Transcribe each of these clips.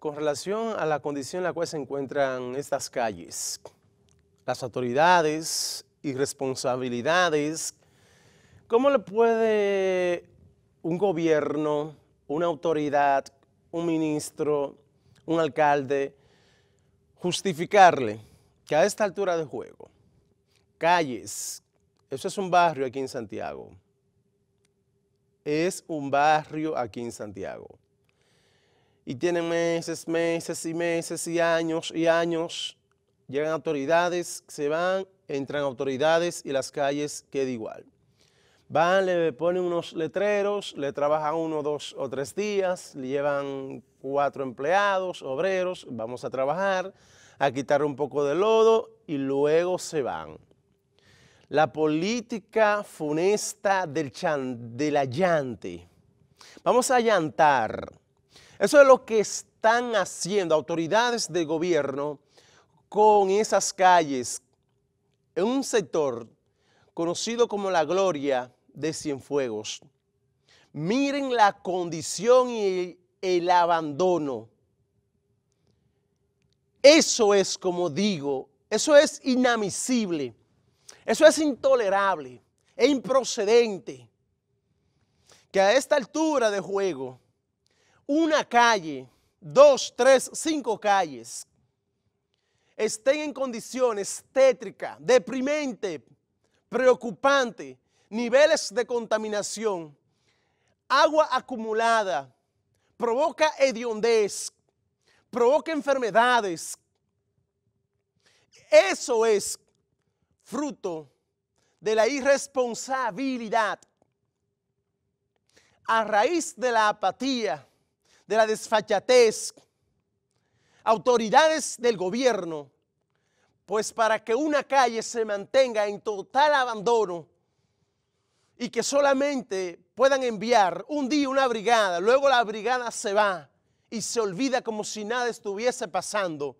Con relación a la condición en la cual se encuentran estas calles, las autoridades y responsabilidades, ¿cómo le puede un gobierno, una autoridad, un ministro, un alcalde justificarle que a esta altura de juego, calles, eso es un barrio aquí en Santiago, es un barrio aquí en Santiago y tienen meses, meses y meses y años y años. Llegan autoridades, se van, entran autoridades y las calles quedan igual. Van, le ponen unos letreros, le trabajan uno, dos o tres días, le llevan cuatro empleados, obreros, vamos a trabajar, a quitar un poco de lodo y luego se van. La política funesta del, chan, del allante. Vamos a allantar eso es lo que están haciendo autoridades de gobierno con esas calles en un sector conocido como la gloria de Cienfuegos. Miren la condición y el, abandono. Eso es, como digo, eso es inadmisible, eso es intolerable e improcedente. Que a esta altura de juego, una calle, dos, tres, cinco calles, estén en condiciones tétricas, deprimente, preocupante, niveles de contaminación, agua acumulada, provoca hediondez, provoca enfermedades. Eso es fruto de la irresponsabilidad a raíz de la apatía de la desfachatez, autoridades del gobierno, pues para que una calle se mantenga en total abandono y que solamente puedan enviar un día una brigada, luego la brigada se va y se olvida como si nada estuviese pasando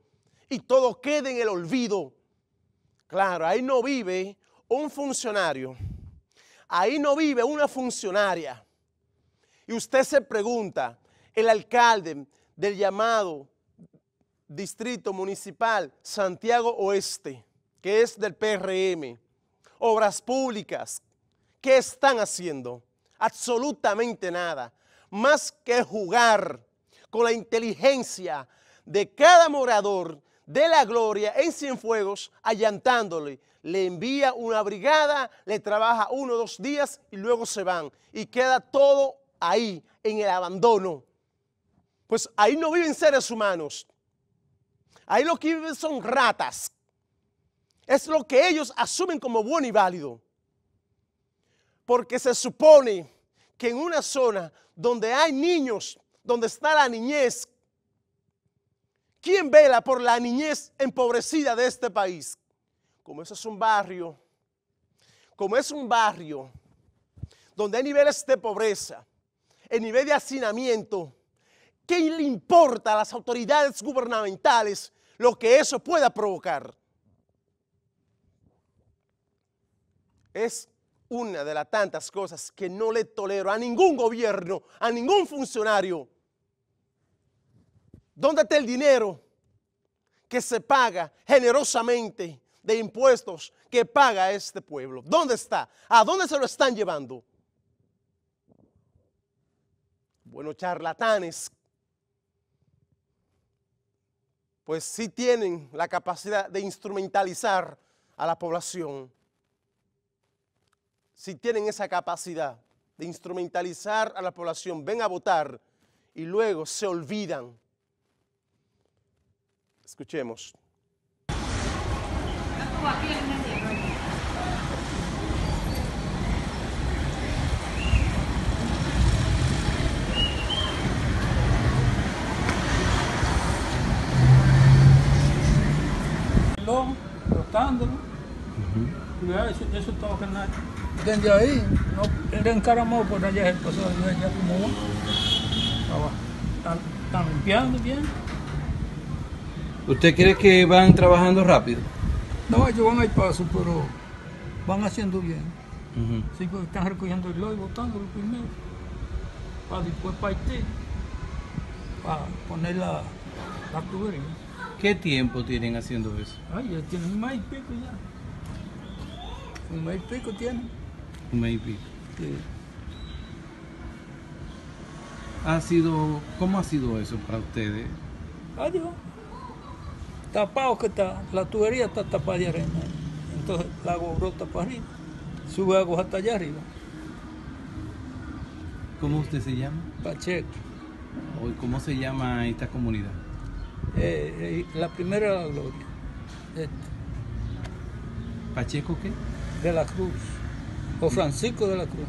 y todo quede en el olvido. Claro, ahí no vive un funcionario, ahí no vive una funcionaria. Y usted se pregunta, el alcalde del llamado Distrito Municipal Santiago Oeste, que es del PRM, obras públicas, ¿qué están haciendo? Absolutamente nada, más que jugar con la inteligencia de cada morador de la gloria en Cienfuegos, allantándole. Le envía una brigada, le trabaja uno o dos días y luego se van. Y queda todo ahí, en el abandono. Pues ahí no viven seres humanos. Ahí lo que viven son ratas. Es lo que ellos asumen como bueno y válido. Porque se supone que en una zona donde hay niños, donde está la niñez, ¿quién vela por la niñez empobrecida de este país? Como eso es un barrio, como es un barrio donde hay niveles de pobreza, el nivel de hacinamiento, ¿Qué le importa a las autoridades gubernamentales lo que eso pueda provocar? Es una de las tantas cosas que no le tolero a ningún gobierno, a ningún funcionario. ¿Dónde está el dinero que se paga generosamente de impuestos que paga este pueblo? ¿Dónde está? ¿A dónde se lo están llevando? Bueno, charlatanes pues sí tienen la capacidad de instrumentalizar a la población. Si tienen esa capacidad de instrumentalizar a la población, ven a votar y luego se olvidan. Escuchemos. soltándolo. Uh -huh. ya, eso, todo que carnal. Desde ahí, no, él encaramó por allá el personal ya como uno. Estaba tan, limpiando bien. ¿Usted cree que van trabajando rápido? No, ellos van al paso, pero van haciendo bien. Uh -huh. Pues, están recogiendo el lodo y botándolo primero. Para después partir, para poner la, la tubería. ¿Qué tiempo tienen haciendo eso? Ay, ya tienen un mes pico ya. Un mes pico tienen. Un mes pico. Sí. Ha sido, ¿cómo ha sido eso para ustedes? Adiós. Tapado que está, la tubería está tapada de arena. Entonces la agua brota para arriba, sube agua hasta allá arriba. ¿Cómo usted se llama? Pacheco. ¿Cómo se llama esta comunidad? Eh, eh, la primera la gloria. ¿Pacheco qué? De la Cruz, o Francisco de la Cruz.